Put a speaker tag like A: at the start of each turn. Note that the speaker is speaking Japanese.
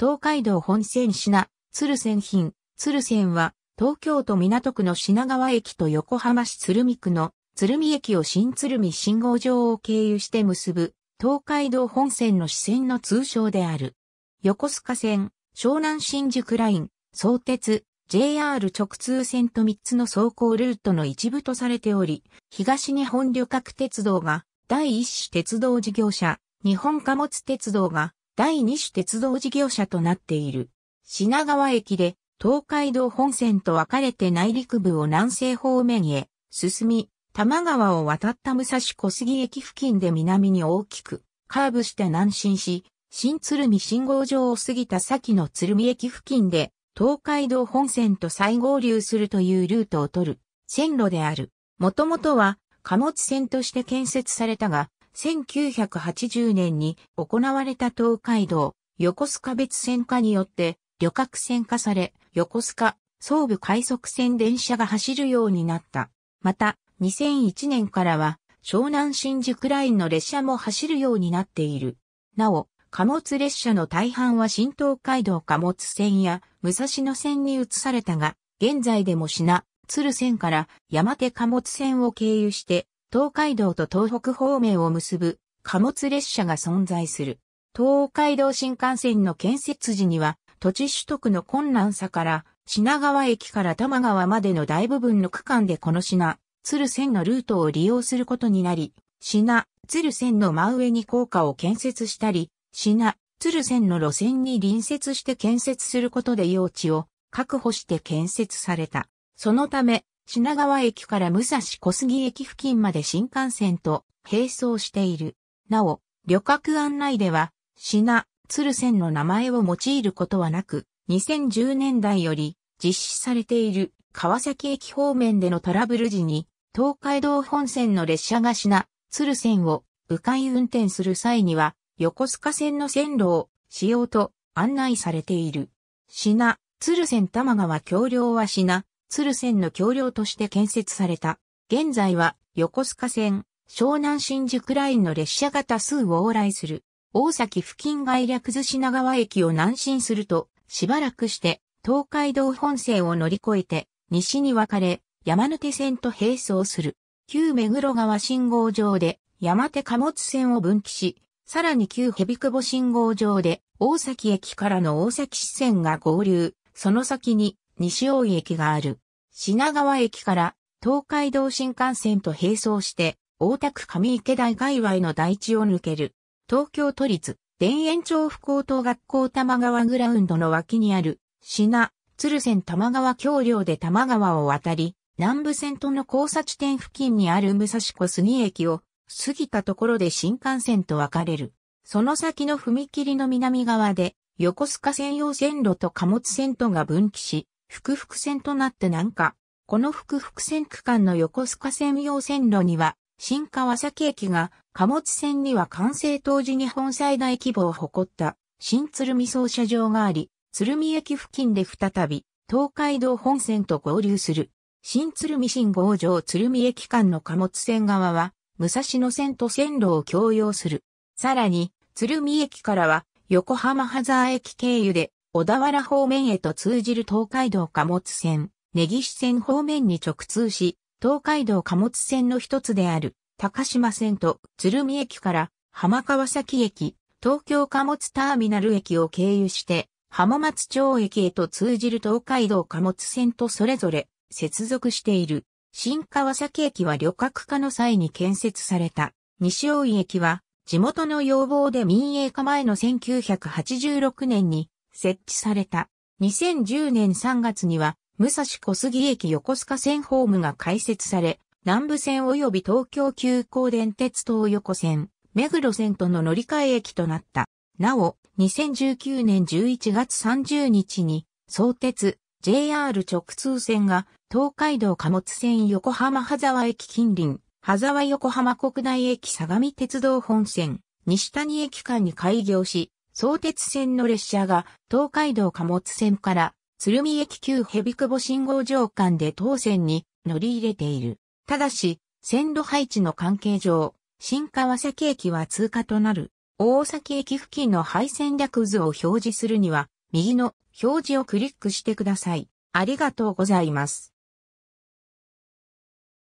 A: 東海道本線品、鶴仙品、鶴仙は、東京都港区の品川駅と横浜市鶴見区の鶴見駅を新鶴見信号場を経由して結ぶ、東海道本線の支線の通称である。横須賀線、湘南新宿ライン、相鉄、JR 直通線と3つの走行ルートの一部とされており、東日本旅客鉄道が第一種鉄道事業者、日本貨物鉄道が第二種鉄道事業者となっている。品川駅で東海道本線と分かれて内陸部を南西方面へ進み、多摩川を渡った武蔵小杉駅付近で南に大きくカーブして南進し、新鶴見信号場を過ぎた先の鶴見駅付近で東海道本線と再合流するというルートを取る線路である。もともとは貨物線として建設されたが、1980年に行われた東海道横須賀別線化によって旅客線化され、横須賀総武快速線電車が走るようになった。また、2001年からは湘南新宿ラインの列車も走るようになっている。なお、貨物列車の大半は新東海道貨物線や武蔵野線に移されたが、現在でも品、鶴線から山手貨物線を経由して東海道と東北方面を結ぶ貨物列車が存在する。東海道新幹線の建設時には土地取得の困難さから品川駅から多摩川までの大部分の区間でこの品、鶴線のルートを利用することになり、品、鶴線の真上に高架を建設したり、品、鶴線の路線に隣接して建設することで用地を確保して建設された。そのため、品川駅から武蔵小杉駅付近まで新幹線と並走している。なお、旅客案内では、品、鶴線の名前を用いることはなく、2010年代より実施されている川崎駅方面でのトラブル時に、東海道本線の列車が品、鶴線を迂回運転する際には、横須賀線の線路を使用と案内されている。品、鶴線玉川橋梁は品、鶴線の橋梁として建設された。現在は横須賀線、湘南新宿ラインの列車が多数往来する。大崎付近外略寿品川駅を南進すると、しばらくして東海道本線を乗り越えて、西に分かれ、山手線と並走する。旧目黒川信号場で山手貨物線を分岐し、さらに旧蛇久保信号場で大崎駅からの大崎支線が合流、その先に西大井駅がある。品川駅から東海道新幹線と並走して、大田区上池台界隈の台地を抜ける。東京都立、田園調布高等学校玉川グラウンドの脇にある、品、鶴線玉川橋梁で玉川を渡り、南部線との交差地点付近にある武蔵小杉駅を過ぎたところで新幹線と分かれる。その先の踏切の南側で、横須賀専用線路と貨物線とが分岐し、複々線となって南下。この複々線区間の横須賀専用線路には、新川崎駅が、貨物線には完成当時日本最大規模を誇った、新鶴見操車場があり、鶴見駅付近で再び、東海道本線と合流する。新鶴見新郷城鶴見駅間の貨物線側は、武蔵野線と線路を共用する。さらに、鶴見駅からは、横浜ハザー駅経由で、小田原方面へと通じる東海道貨物線、根岸線方面に直通し、東海道貨物線の一つである、高島線と鶴見駅から浜川崎駅、東京貨物ターミナル駅を経由して、浜松町駅へと通じる東海道貨物線とそれぞれ接続している。新川崎駅は旅客化の際に建設された。西大井駅は地元の要望で民営化前の1986年に設置された。2010年3月には、武蔵小杉駅横須賀線ホームが開設され、南部線及び東京急行電鉄東横線、目黒線との乗り換え駅となった。なお、2019年11月30日に、相鉄、JR 直通線が、東海道貨物線横浜羽沢駅近隣、羽沢横浜国内駅相模鉄道本線、西谷駅間に開業し、相鉄線の列車が東海道貨物線から鶴見駅旧蛇久保信号場間で当線に乗り入れている。ただし、線路配置の関係上、新川崎駅は通過となる。大崎駅付近の配線略図を表示するには、右の表示をクリックしてください。ありがとうございます。